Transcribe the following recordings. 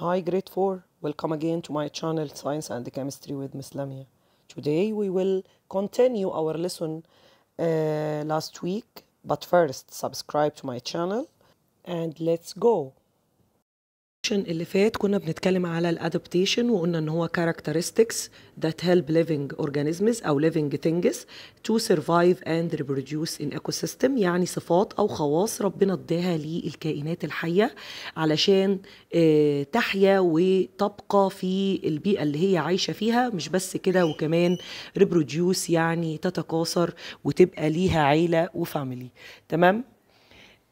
Hi grade 4 welcome again to my channel science and chemistry with Miss Lamia today we will continue our lesson uh, last week but first subscribe to my channel and let's go السيكشن اللي فات كنا بنتكلم على الادابتيشن وقلنا ان هو كاركترستكس ذات هيلب ليفنج اورجانيزمز او ليفنج ثينجز تو سرفايف اند ريبروديوس ان ايكو سيستم يعني صفات او خواص ربنا اداها للكائنات الحيه علشان آه، تحيا وتبقى في البيئه اللي هي عايشه فيها مش بس كده وكمان ريبروديوس يعني تتكاثر وتبقى ليها عيله وفاميلي تمام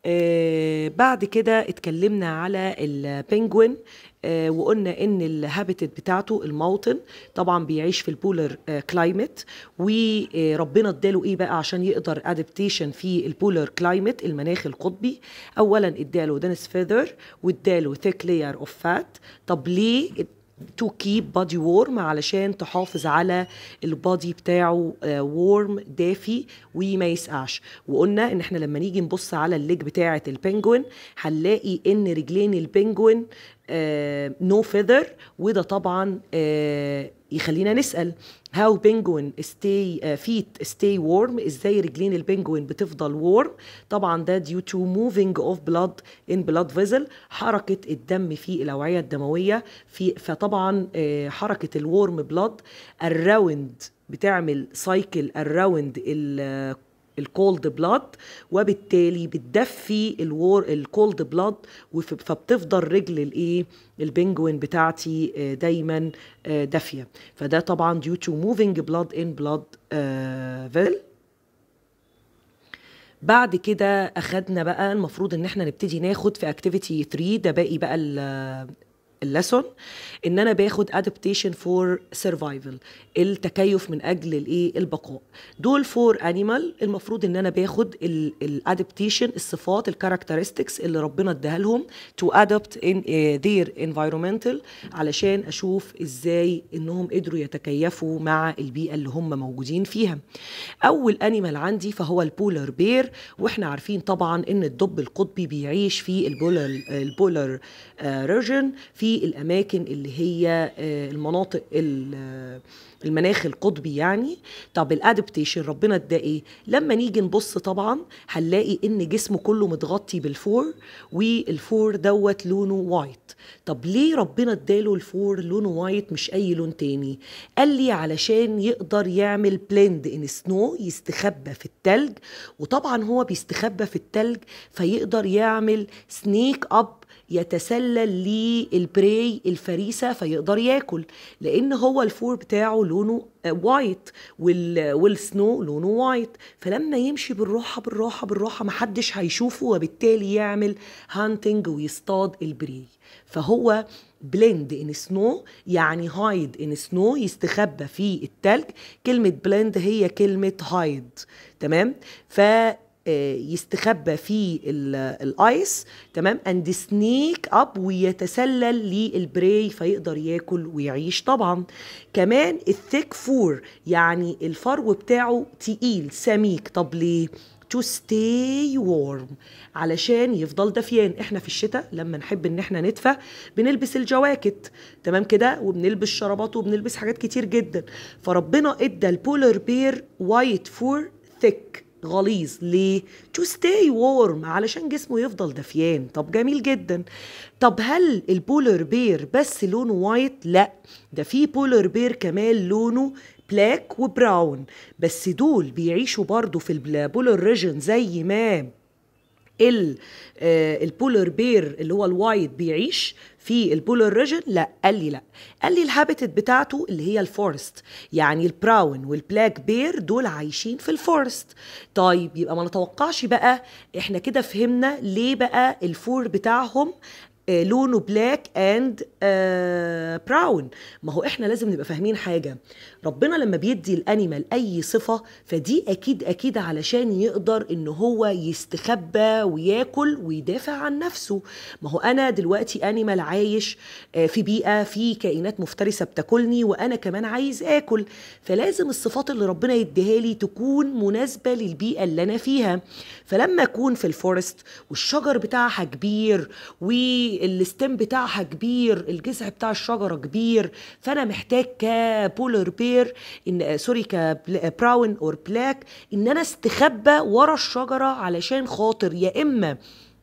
آه، بعد كده اتكلمنا على البنجوين آه، وقلنا ان الهابيتد بتاعته الموطن طبعا بيعيش في البولر آه، كلايمت وربنا اداله ايه بقى عشان يقدر ادابتيشن في البولر كلايمت المناخ القطبي اولا اداله دنس فيذر واداله ثيك لاير اوف فات طب ليه تو كيب بادي وورم علشان تحافظ على البادي بتاعه وورم آه، دافي وما يسقعش وقلنا ان احنا لما نيجي نبص على الليج بتاعه البنجوين هنلاقي ان رجلين البنجوين نو آه، فيذر وده طبعا آه، يخلينا نسال هاو بينجوين ستي فيت ستي وورم ازاي رجلين البينجوين بتفضل وورم طبعا ده ديو تو موفينج اوف بلاد ان بلاد فيزل حركه الدم في الاوعيه الدمويه في فطبعا آه، حركه الورم بلاد الراوند بتعمل سايكل الراوند الكولد بلاد وبالتالي بتدفي الور الكولد بلاد فبتفضل رجل الايه البنجوين بتاعتي آه، دايما آه، دافيه فده طبعا due to moving blood in blood آه، vessel بعد كده اخدنا بقى المفروض ان احنا نبتدي ناخد في اكتيفيتي 3 ده باقي بقى اللسون ان انا باخد ادابتيشن فور سرفايفل التكيف من اجل الايه البقاء دول فور انيمال المفروض ان انا باخد الادابتيشن الصفات الكاركترستكس اللي ربنا اداها لهم تو ادابت ان ذير انفايرمنتال علشان اشوف ازاي انهم قدروا يتكيفوا مع البيئه اللي هم موجودين فيها اول انيمال عندي فهو البولر بير واحنا عارفين طبعا ان الدب القطبي بيعيش في البولر البولر ريجن آه، في الاماكن اللي هي آه، المناطق المناخ القطبي يعني طب الادابتيشن ربنا ادى ايه لما نيجي نبص طبعا هنلاقي ان جسمه كله متغطي بالفور والفور دوت لونه وايت طب ليه ربنا اداله الفور لونه وايت مش اي لون تاني قال لي علشان يقدر يعمل بلند ان سنو يستخبى في التلج وطبعا هو بيستخبى في التلج فيقدر يعمل سنيك اب يتسلل للبراي الفريسه فيقدر ياكل لان هو الفور بتاعه لونه وايت آه، والسنو لونه وايت فلما يمشي بالراحه بالراحه بالراحه محدش هيشوفه وبالتالي يعمل هانتنج ويصطاد البراي فهو بلند ان سنو يعني هايد ان سنو يستخبى في التلج كلمه بلند هي كلمه هايد تمام ف آه، يستخبى في الايس تمام اند سنيك اب ويتسلل للبراي فيقدر ياكل ويعيش طبعا كمان الثيك فور يعني الفرو بتاعه تقيل سميك طب ليه to stay warm علشان يفضل دفيان احنا في الشتاء لما نحب ان احنا ندفى بنلبس الجواكت تمام كده وبنلبس شرابات وبنلبس حاجات كتير جدا فربنا ادى البولر بير وايت فور ثيك غليظ ليه؟ تو ستاي وورم علشان جسمه يفضل دفيان طب جميل جدا طب هل البولر بير بس لونه وايت؟ لا ده في بولر بير كمان لونه بلاك وبراون بس دول بيعيشوا برضو في البولر ريجن زي ما آه، البولر بير اللي هو الوايت بيعيش في البولر ريجن لا قال لي لا قال لي الهابيتد بتاعته اللي هي الفورست يعني البراون والبلاك بير دول عايشين في الفورست طيب يبقى ما نتوقعش بقى احنا كده فهمنا ليه بقى الفور بتاعهم آه، لونه بلاك اند براون ما هو احنا لازم نبقى فاهمين حاجه ربنا لما بيدي الانيمال اي صفه فدي اكيد اكيد علشان يقدر ان هو يستخبى وياكل ويدافع عن نفسه ما هو انا دلوقتي انيمال عايش آه، في بيئه في كائنات مفترسه بتاكلني وانا كمان عايز اكل فلازم الصفات اللي ربنا يديها لي تكون مناسبه للبيئه اللي انا فيها فلما اكون في الفورست والشجر بتاعها كبير و الستيم بتاعها كبير الجذع بتاع الشجره كبير فانا محتاج كبولر بير ان سوري كبراون اور بلاك ان انا استخبى ورا الشجره علشان خاطر يا اما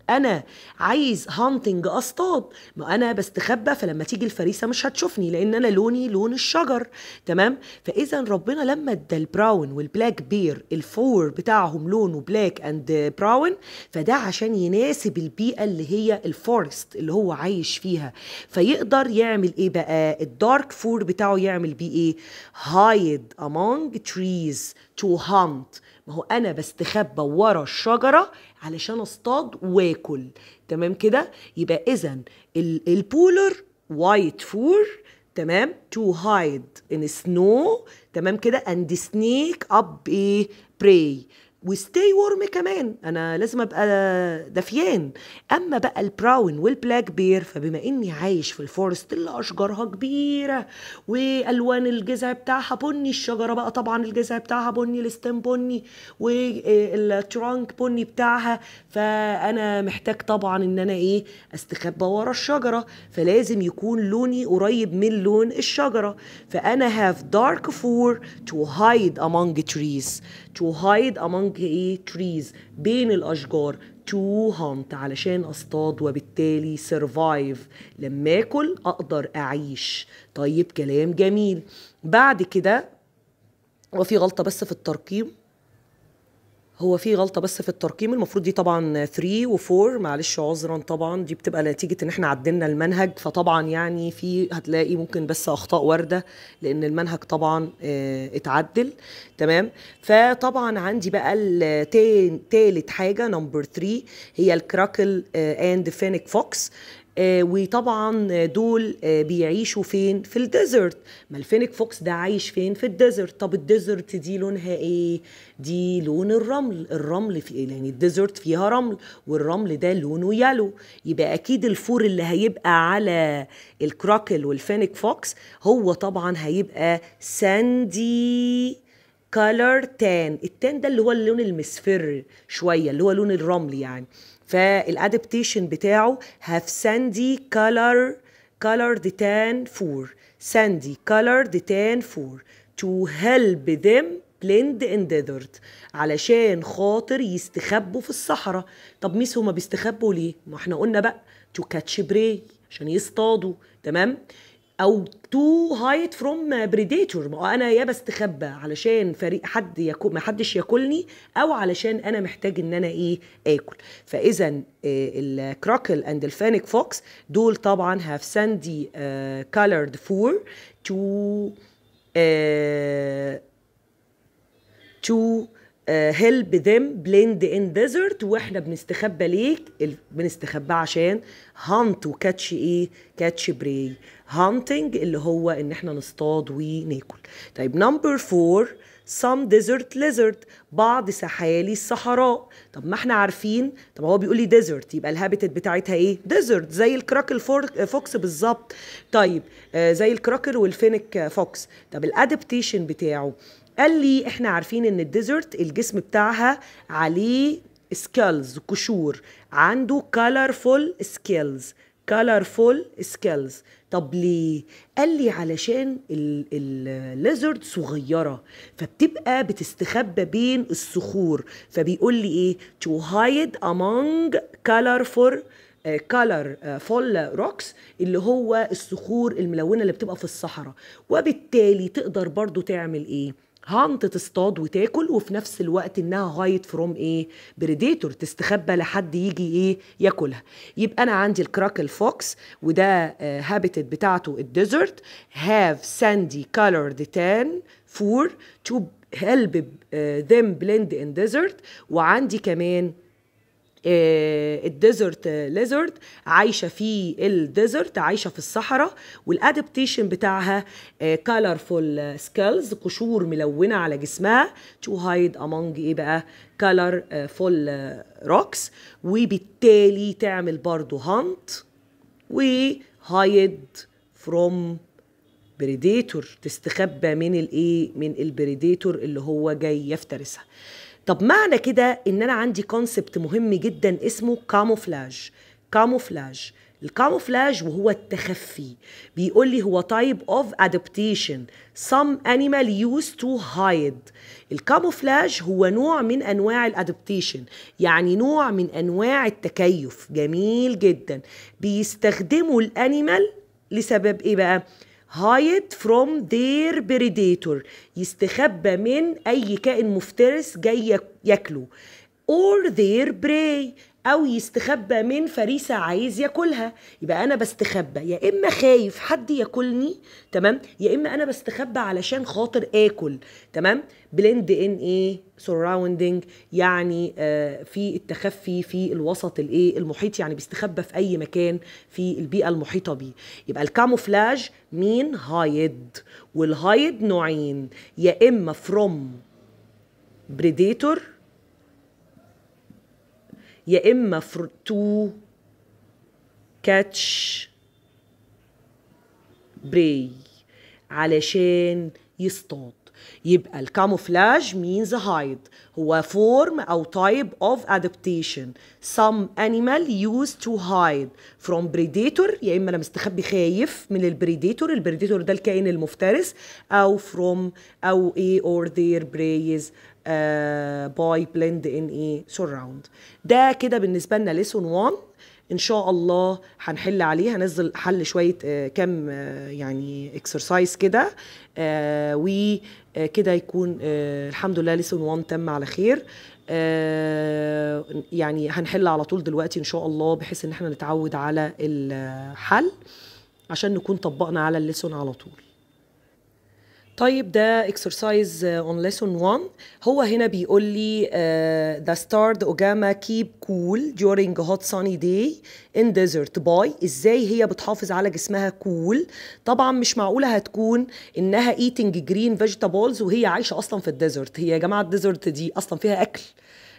انا عايز هانتنج اصطاد ما انا بستخبى فلما تيجي الفريسه مش هتشوفني لان انا لوني لون الشجر تمام فاذا ربنا لما ادى البراون والبلاك بير الفور بتاعهم لونه بلاك اند براون فده عشان يناسب البيئه اللي هي الفورست اللي هو عايش فيها فيقدر يعمل ايه بقى الدارك فور بتاعه يعمل بيه ايه هايد امونج تريز تو هانت ما هو انا بستخبى ورا الشجره علشان اصطاد واكل تمام كده يبقى اذا البولر وايت فور تمام تو هايد ان سنو تمام كده اند سنيك اب ايه براي وستي ورم كمان انا لازم ابقى دفيان اما بقى البراون والبلاك بير فبما اني عايش في الفورست اللي اشجارها كبيره والوان الجذع بتاعها بني الشجره بقى طبعا الجذع بتاعها بني الستيم بني والترانك آه، بني بتاعها فانا محتاج طبعا ان انا ايه استخبى ورا الشجره فلازم يكون لوني قريب من لون الشجره فانا have dark فور to hide among trees to hide among ايه تريز بين الاشجار تو هانت علشان اصطاد وبالتالي سرفايف لما اكل اقدر اعيش طيب كلام جميل بعد كده وفي غلطه بس في الترقيم هو في غلطه بس في الترقيم المفروض دي طبعا 3 و4 معلش عذرا طبعا دي بتبقى نتيجه ان احنا عدلنا المنهج فطبعا يعني في هتلاقي ممكن بس اخطاء وارده لان المنهج طبعا اه اتعدل تمام فطبعا عندي بقى تالت حاجه نمبر 3 هي الكراكل اند فينيك فوكس آه، وطبعا دول آه، بيعيشوا فين في الديزرت ما الفينك فوكس ده عايش فين في الديزرت طب الديزرت دي لونها ايه دي لون الرمل الرمل في إيه؟ يعني الديزرت فيها رمل والرمل ده لونه يالو يبقى اكيد الفور اللي هيبقى على الكراكل والفينك فوكس هو طبعا هيبقى ساندي كالر تان التان ده اللي هو اللون المسفر شويه اللي هو لون الرمل يعني فالادابتيشن بتاعه هاف ساندي كالر كالر تان فور ساندي كالر تان فور تو هيلب ذيم بليند ان ديزرت علشان خاطر يستخبوا في الصحراء طب ميس هما بيستخبوا ليه ما احنا قلنا بقى تو كاتش بري عشان يصطادوا تمام او تو هايد فروم بريديتور ما انا يا بستخبى علشان فريق حد يكو ما حدش ياكلني او علشان انا محتاج ان انا ايه اكل فاذا آه، الكراكل اند الفانيك فوكس دول طبعا هاف ساندي كالرد فور تو تو هيلب ذيم بليند ان ديزرت واحنا بنستخبى ليه بنستخبى عشان هانت وكاتش ايه كاتش براي هانتنج اللي هو ان احنا نصطاد وناكل طيب نمبر فور سم ديزرت ليزرت بعض سحالي الصحراء طب ما احنا عارفين طب هو بيقول لي ديزرت يبقى الهابيتات بتاعتها ايه ديزرت زي الكراكل فوكس بالظبط طيب آه زي الكراكل والفينك فوكس طب الادابتيشن بتاعه قال لي احنا عارفين ان الديزرت الجسم بتاعها عليه سكيلز قشور عنده colorful سكيلز colorful سكيلز طب ليه؟ قال لي علشان الليزرد صغيرة فبتبقى بتستخبى بين الصخور فبيقول لي ايه؟ to hide among colorful كالر فول روكس اللي هو الصخور الملونة اللي بتبقى في الصحراء وبالتالي تقدر برضو تعمل ايه؟ هانت تصطاد وتاكل وفي نفس الوقت انها هايد فروم ايه بريديتور تستخبى لحد يجي ايه ياكلها يبقى انا عندي الكراكل فوكس وده هابيتد آه، بتاعته الديزرت هاف ساندي كالورد تان فور تو هيلب ذم بلند ان ديزرت وعندي كمان آه، الديزرت ليزرد عايشه في الديزرت عايشه في الصحراء والادابتيشن بتاعها كالرفول آه، سكالز قشور ملونه على جسمها تو هايد امونج ايه بقى كالرفول روكس وبالتالي تعمل برضو هانت وهايد فروم بريديتور تستخبى من الايه من البريديتور اللي هو جاي يفترسها طب معنى كده ان انا عندي كونسبت مهم جدا اسمه كاموفلاج كاموفلاج الكاموفلاج وهو التخفي بيقول لي هو تايب اوف ادابتيشن some animal used to hide الكاموفلاج هو نوع من انواع الادابتيشن يعني نوع من انواع التكيف جميل جدا بيستخدموا الانيمال لسبب ايه بقى هايد فروم دير بريديتور يستخبى من اي كائن مفترس جاي ياكله or their prey او يستخبى من فريسه عايز ياكلها يبقى انا بستخبى يا اما خايف حد ياكلني تمام يا اما انا بستخبى علشان خاطر اكل تمام بلند ان ايه سراوندنج يعني آه في التخفي في الوسط الايه المحيط يعني بيستخبى في اي مكان في البيئه المحيطه بيه يبقى الكاموفلاج مين هايد والهايد نوعين يا اما فروم بريديتور يا اما فر تو كاتش بري علشان يصطاد يبقى الكاموفلاج مينز هايد هو فورم أو تايب اوف ادابتيشن سم انيمال يوز تو هايد فروم بريديتور يا إما أنا مستخبي خايف من البريديتور البريديتور ده الكائن المفترس أو فروم أو إيه اور ذير بريز آه، باي بلند ان ايه سراوند ده كده بالنسبه لنا ليسون 1 ان شاء الله هنحل عليه هنزل حل شويه كم آه، كام آه، يعني اكسرسايز كده وكده يكون الحمد لله ليسون 1 تم على خير يعني هنحل على طول دلوقتي ان شاء الله بحيث ان احنا نتعود على الحل عشان نكون طبقنا على الليسون على طول طيب ده اكسرسايز اون ليسون 1 هو هنا بيقول لي ذا ستارد اوجاما كيب كول during هوت sunny داي ان ديزرت باي ازاي هي بتحافظ على جسمها كول cool. طبعا مش معقوله هتكون انها ايتنج جرين فيجيتابلز وهي عايشه اصلا في الديزرت هي يا جماعه الديزرت دي اصلا فيها اكل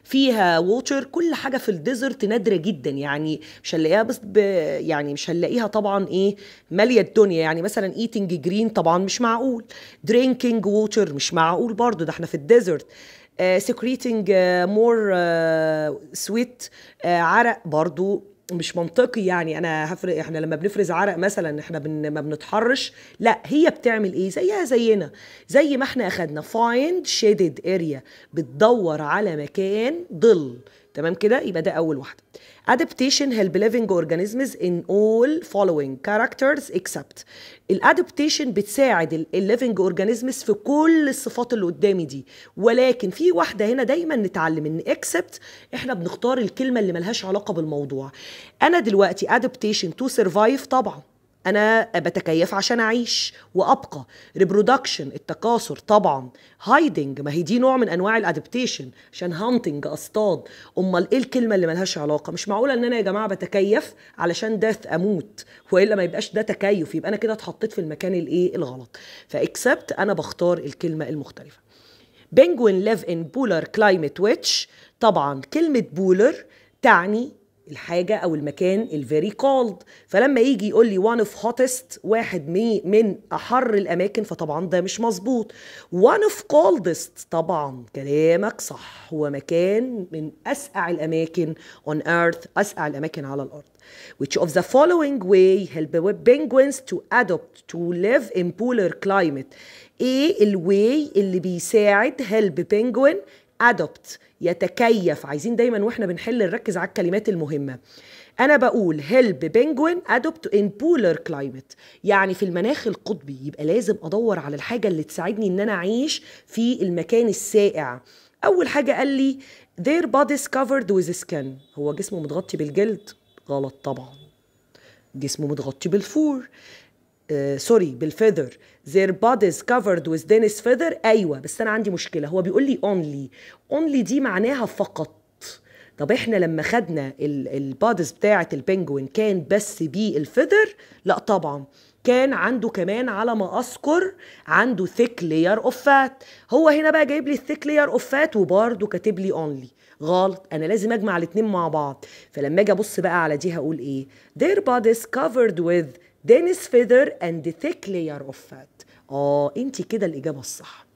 فيها ووتر كل حاجه في الديزرت نادره جدا يعني مش هنلاقيها بس ب... يعني مش هنلاقيها طبعا ايه ماليه الدنيا يعني مثلا ايتنج جرين طبعا مش معقول درينكينج ووتر مش معقول برضو ده احنا في الديزرت سكريتنج مور سويت عرق برضو مش منطقي يعني انا هفرق احنا لما بنفرز عرق مثلا احنا بن ما بنتحرش لا هي بتعمل ايه زيها زينا زي ما احنا اخدنا فايند شيدد اريا بتدور على مكان ضل تمام كده يبقى ده اول واحده adaptation help living organisms in all following characters except الادابتيشن بتساعد الليفنج اورجانيزمز في كل الصفات اللي قدامي دي ولكن في واحده هنا دايما نتعلم ان اكسبت احنا بنختار الكلمه اللي ملهاش علاقه بالموضوع انا دلوقتي adaptation تو سرفايف طبعا انا بتكيف عشان اعيش وابقى ريبرودكشن التكاثر طبعا هايدنج ما هي دي نوع من انواع الادابتيشن عشان هانتنج اصطاد امال ايه الكلمه اللي ملهاش علاقه مش معقوله ان انا يا جماعه بتكيف علشان ديث اموت والا ما يبقاش ده تكيف يبقى انا كده اتحطيت في المكان الايه الغلط فاكسبت انا بختار الكلمه المختلفه بينجوين ليف ان بولر كلايمت ويتش طبعا كلمه بولر تعني الحاجة أو المكان الفيري كولد فلما يجي يقول لي one of hottest واحد من أحر الأماكن فطبعا ده مش مظبوط one of coldest طبعا كلامك صح هو مكان من أسقع الأماكن on earth أسقع الأماكن على الأرض which of the following way help penguins to adopt to live in polar climate إيه الواي اللي بيساعد help penguin ادوبت يتكيف عايزين دايما واحنا بنحل نركز على الكلمات المهمه انا بقول هيلب بينجوين ادوبت ان بولر كلايمت يعني في المناخ القطبي يبقى لازم ادور على الحاجه اللي تساعدني ان انا اعيش في المكان السائع اول حاجه قال لي their bodies covered with skin هو جسمه متغطي بالجلد غلط طبعا جسمه متغطي بالفور سوري آه، بالفيذر their bodies covered with dense feather ايوه بس انا عندي مشكله هو بيقول لي اونلي اونلي دي معناها فقط طب احنا لما خدنا البادز بتاعه البنجوين كان بس بيه الفيذر لا طبعا كان عنده كمان على ما اذكر عنده ثيك لير اوف فات هو هنا بقى جايب لي الثيك لير اوف فات وبرده كاتب لي اونلي غلط انا لازم اجمع الاثنين مع بعض فلما اجي ابص بقى على دي هقول ايه their bodies covered with دينيس فيذر اند ثيك لاير اوف فات اه انت كده الاجابه الصح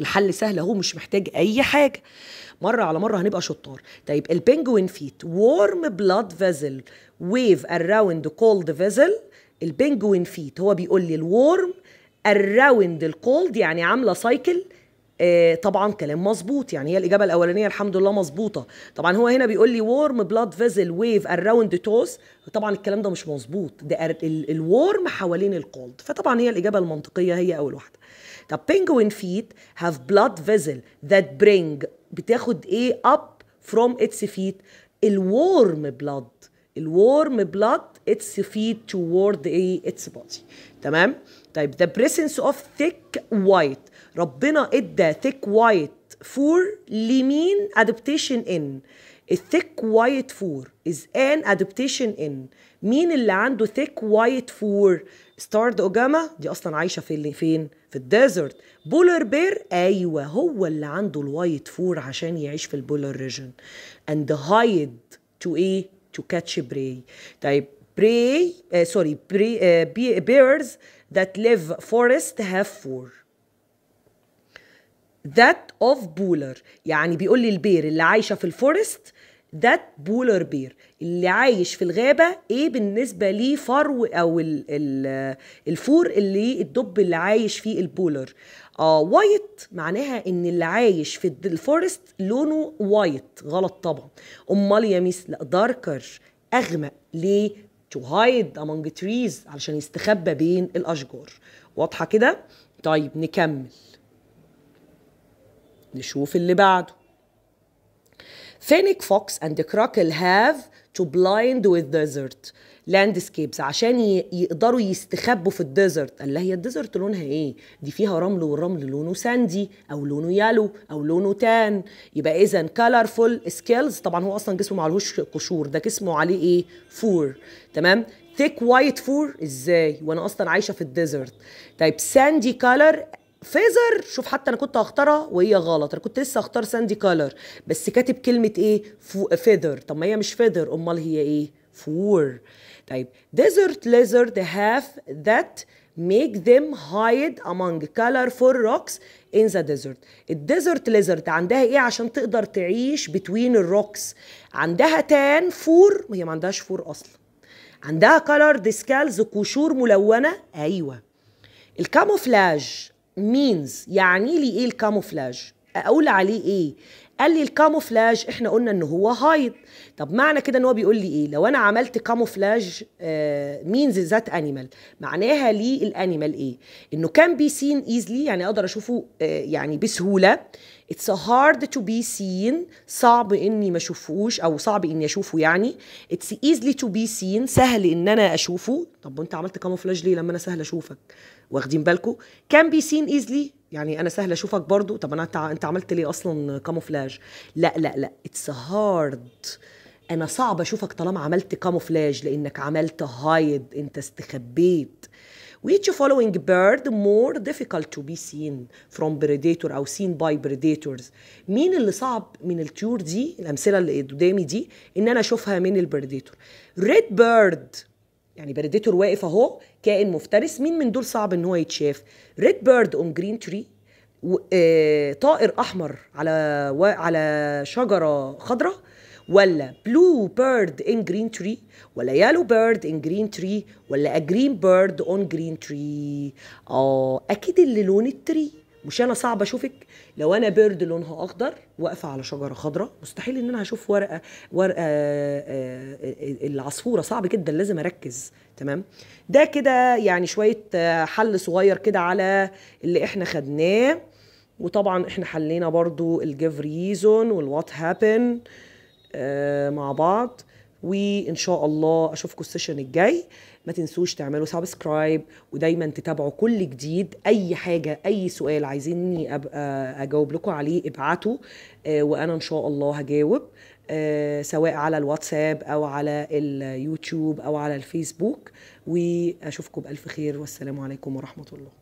الحل سهل اهو مش محتاج اي حاجه مره على مره هنبقى شطار طيب البنجوين فيت وورم بلاد فيزل ويف اراوند كولد فيزل البنجوين فيت هو بيقول لي الورم اراوند الكولد يعني عامله سايكل آه، طبعا كلام مظبوط يعني هي الاجابه الاولانيه الحمد لله مظبوطه طبعا هو هنا بيقول لي ورم بلاد فيزل ويف اراوند توس طبعا الكلام ده مش مظبوط ده الورم حوالين الكولد فطبعا هي الاجابه المنطقيه هي اول واحده طب بينجوين فيت هاف بلاد فيزل ذات برينج بتاخد ايه اب فروم اتس فيت الورم بلاد الورم بلاد اتس فيت توورد ايه اتس بودي تمام طيب the presence of thick white ربنا ادى ثيك وايت فور لمين ادابتيشن ان الثيك وايت فور از ان ادابتيشن ان مين اللي عنده ثيك وايت فور ستارد اوجاما دي اصلا عايشه في فين في الديزرت بولر بير ايوه هو اللي عنده الوايت فور عشان يعيش في البولر ريجن اند هايد تو ايه تو كاتش براي طيب براي سوري بيرز ذات ليف فورست هاف فور ذات اوف بولر يعني بيقول لي البير اللي عايشه في الفورست ذات بولر بير اللي عايش في الغابه ايه بالنسبه ليه فرو او الـ الـ الفور اللي الدب اللي عايش فيه البولر اه وايت معناها ان اللي عايش في الفورست لونه وايت غلط طبعا امال يا ميس لا داركر اغمق ليه تو هايد among تريز علشان يستخبى بين الاشجار واضحه كده طيب نكمل نشوف اللي بعده فينيك فوكس اند كراكل هاف تو بلايند وذ ديزرت لاندسكيبس عشان يقدروا يستخبوا في الديزرت قال هي الديزرت لونها ايه دي فيها رمل والرمل لونه ساندي او لونه يالو او لونه تان يبقى اذا كلرفول سكيلز طبعا هو اصلا جسمه عليهوش قشور ده جسمه عليه ايه فور تمام تيك وايت فور ازاي وانا اصلا عايشه في الديزرت طيب ساندي كلر فيزر شوف حتى انا كنت هختارها وهي غلط انا كنت لسه هختار ساندي كالر بس كاتب كلمه ايه فيذر طب ما هي مش فيذر امال هي ايه فور طيب desert هاف ذات ميك make هايد hide among colorful rocks in the desert الديزرت ليزرد عندها ايه عشان تقدر تعيش بتوين الروكس عندها تان فور هي ما عندهاش فور اصلا عندها كالر ديسكالز قشور ملونه ايوه الكاموفلاج مينز يعني لي ايه الكاموفلاج اقول عليه ايه قال لي الكاموفلاج احنا قلنا ان هو هايد طب معنى كده ان هو بيقول لي ايه لو انا عملت كاموفلاج مينز آه، ذات انيمال معناها لي الانيمال ايه انه كان بي سين ايزلي يعني اقدر اشوفه آه يعني بسهوله اتس هارد تو بي سين صعب اني ما اشوفوش او صعب اني اشوفه يعني اتس ايزلي تو بي سين سهل ان انا اشوفه طب وانت عملت كاموفلاج ليه لما انا سهل اشوفك واخدين بالكم كان بي سين ايزلي يعني انا سهل اشوفك برضو طب انا انت عملت ليه اصلا كاموفلاج لا لا لا اتس هارد انا صعب اشوفك طالما عملت كاموفلاج لانك عملت هايد انت استخبيت which following bird more difficult to be seen from predator او seen by predators مين اللي صعب من الطيور دي الامثله اللي قدامي دي ان انا اشوفها من البريديتور ريد بيرد يعني بريديتور واقف اهو كائن مفترس مين من دول صعب ان هو يتشاف ريد بيرد اون جرين تري طائر احمر على و... على شجره خضراء ولا بلو بيرد ان جرين تري ولا يالو بيرد ان جرين تري ولا ا جرين بيرد اون جرين تري اه اكيد اللي لون التري مش انا صعب اشوفك لو انا بيرد لونها اخضر واقفه على شجره خضراء مستحيل ان انا هشوف ورقه ورقه آه، آه، آه، العصفوره صعب جدا لازم اركز تمام ده كده يعني شويه حل صغير كده على اللي احنا خدناه وطبعا احنا حلينا برضو الجيف ريزون والوات هابن مع بعض وان شاء الله اشوفكم السيشن الجاي ما تنسوش تعملوا سبسكرايب ودايما تتابعوا كل جديد اي حاجه اي سؤال عايزيني ابقى آه، اجاوب لكم عليه ابعتوا آه، وانا ان شاء الله هجاوب آه، سواء على الواتساب او على اليوتيوب او على الفيسبوك واشوفكم بالف خير والسلام عليكم ورحمه الله